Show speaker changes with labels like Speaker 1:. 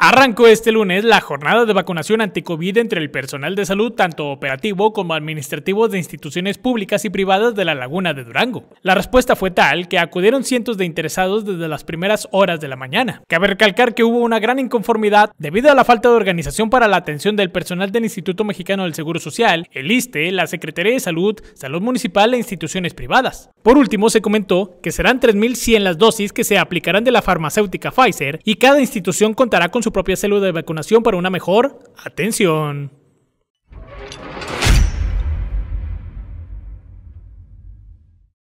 Speaker 1: Arrancó este lunes la jornada de vacunación anticovid entre el personal de salud, tanto operativo como administrativo de instituciones públicas y privadas de la Laguna de Durango. La respuesta fue tal que acudieron cientos de interesados desde las primeras horas de la mañana. Cabe recalcar que hubo una gran inconformidad debido a la falta de organización para la atención del personal del Instituto Mexicano del Seguro Social, el ISTE, la Secretaría de Salud, Salud Municipal e instituciones privadas. Por último, se comentó que serán 3.100 las dosis que se aplicarán de la farmacéutica Pfizer y cada institución contará con su su propia célula de vacunación para una mejor atención.